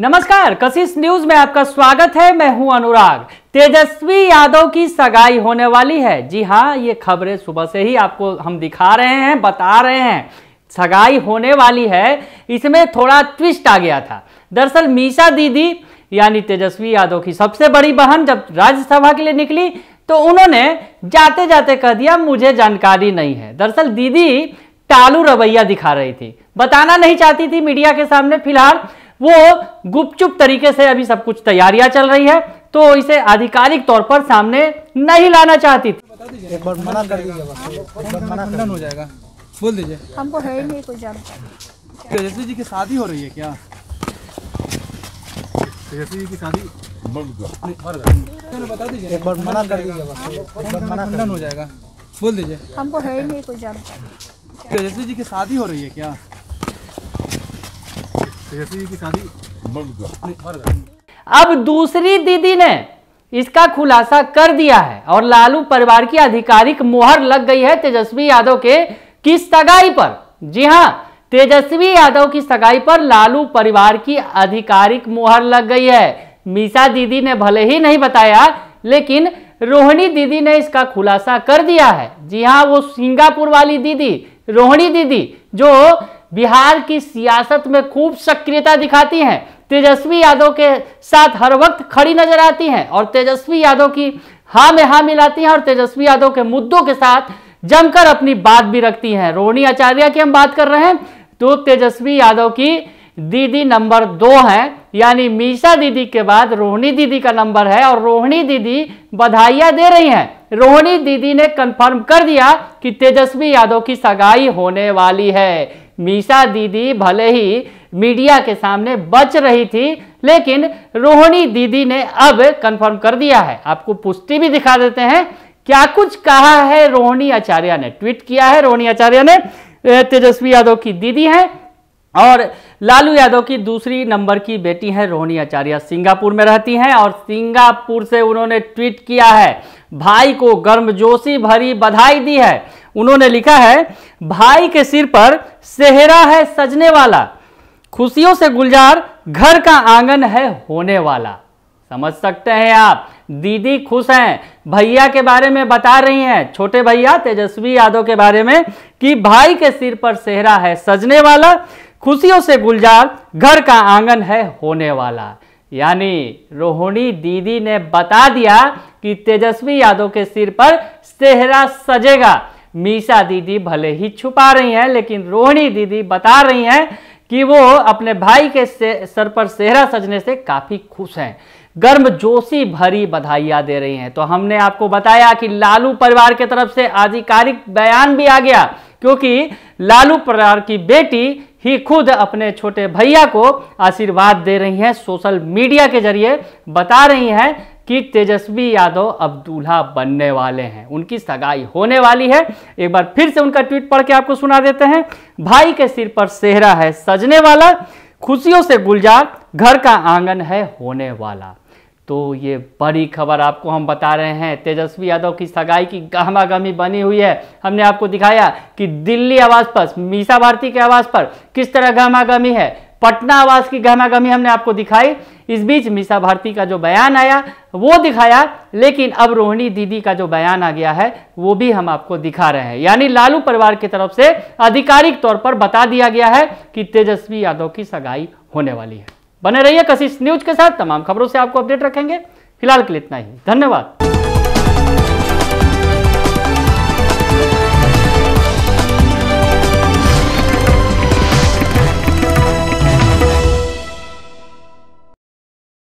नमस्कार कशिश न्यूज में आपका स्वागत है मैं हूं अनुराग तेजस्वी यादव की सगाई होने वाली है जी हाँ ये खबरें सुबह से ही आपको हम दिखा रहे हैं बता रहे हैं सगाई होने वाली है इसमें थोड़ा ट्विस्ट आ गया था दरअसल मीसा दीदी यानी तेजस्वी यादव की सबसे बड़ी बहन जब राज्यसभा के लिए निकली तो उन्होंने जाते जाते कह दिया मुझे जानकारी नहीं है दरअसल दीदी टालू रवैया दिखा रही थी बताना नहीं चाहती थी मीडिया के सामने फिलहाल वो गुपचुप तरीके से अभी सब कुछ तैयारियां चल रही है तो इसे आधिकारिक तौर पर सामने नहीं लाना चाहती थी बोल दीजिए हमको है नहीं कोई जानकारी तेजस्वी जी की शादी हो रही है क्या तेजस्वी जी की शादी बता दीजिए एक बार मना कर दीजिए हो जाएगा बोल दीजिए हमको है नहीं कोई जानकारी तेजस्वी जी की शादी हो रही है क्या अब दूसरी दीदी ने इसका खुलासा कर दिया है और लालू परिवार की आधिकारिक मुहर लग गई है तेजस्वी यादव के की सगाई पर जी हां तेजस्वी यादव की सगाई पर लालू परिवार की आधिकारिक मुहर लग गई है मीसा दीदी ने भले ही नहीं बताया लेकिन रोहिणी दीदी ने इसका खुलासा कर दिया है जी हाँ वो सिंगापुर वाली दीदी रोहिणी दीदी जो बिहार की सियासत में खूब सक्रियता दिखाती हैं तेजस्वी यादव के साथ हर वक्त खड़ी नजर आती हैं और तेजस्वी यादव की हाँ में हाँ मिलाती हैं और तेजस्वी यादव के मुद्दों के साथ जमकर अपनी बात भी रखती हैं रोहिणी आचार्य की हम बात कर रहे हैं तो तेजस्वी यादव की दीदी नंबर दो हैं यानी मीसा दीदी के बाद रोहिणी दीदी का नंबर है और रोहिणी दीदी बधाइयाँ दे रही हैं रोहिणी दीदी ने कंफर्म कर दिया कि तेजस्वी यादव की सगाई होने वाली है मीसा दीदी भले ही मीडिया के सामने बच रही थी लेकिन रोहिणी दीदी ने अब कंफर्म कर दिया है आपको पुष्टि भी दिखा देते हैं क्या कुछ कहा है रोहिणी आचार्य ने ट्वीट किया है रोहिणी आचार्य ने तेजस्वी यादव की दीदी है और लालू यादव की दूसरी नंबर की बेटी हैं रोहिणी आचार्य सिंगापुर में रहती हैं और सिंगापुर से उन्होंने ट्वीट किया है भाई को गर्मजोशी भरी बधाई दी है उन्होंने लिखा है भाई के सिर पर सेहरा है सजने वाला खुशियों से गुलजार घर का आंगन है होने वाला समझ सकते हैं आप दीदी खुश हैं भैया के बारे में बता रही हैं छोटे भैया तेजस्वी यादव के बारे में कि भाई के सिर पर सेहरा है सजने वाला खुशियों से गुलजार घर का आंगन है होने वाला यानी रोहिणी दीदी ने बता दिया कि तेजस्वी यादव के सिर पर सेहरा सजेगा मीसा दीदी भले ही छुपा रही हैं लेकिन रोहिणी दीदी बता रही हैं कि वो अपने भाई के सर पर सेहरा सजने से काफ़ी खुश हैं गर्म जोशी भरी बधाइयां दे रही हैं तो हमने आपको बताया कि लालू परिवार के तरफ से आधिकारिक बयान भी आ गया क्योंकि लालू परिवार की बेटी ही खुद अपने छोटे भैया को आशीर्वाद दे रही हैं सोशल मीडिया के जरिए बता रही हैं कि तेजस्वी यादव अब दूल्हा बनने वाले हैं उनकी सगाई होने वाली है एक बार फिर से उनका ट्वीट पढ़ के आपको सुना देते हैं भाई के सिर पर सेहरा है सजने वाला खुशियों से गुलजार घर का आंगन है होने वाला तो ये बड़ी खबर आपको हम बता रहे हैं तेजस्वी यादव की सगाई की गहमागहमी बनी हुई है हमने आपको दिखाया कि दिल्ली आवास पर मीसा भारती के आवास पर किस तरह गहमागहमी है पटना आवास की गहमागहमी हमने आपको दिखाई इस बीच मीसा भारती का जो बयान आया वो दिखाया लेकिन अब रोहिणी दीदी का जो बयान आ गया है वो भी हम आपको दिखा रहे हैं यानी लालू परिवार की तरफ से आधिकारिक तौर पर बता दिया गया है कि तेजस्वी यादव की सगाई होने वाली है बने रहिए कशिश न्यूज के साथ तमाम खबरों से आपको अपडेट रखेंगे फिलहाल के लिए इतना ही धन्यवाद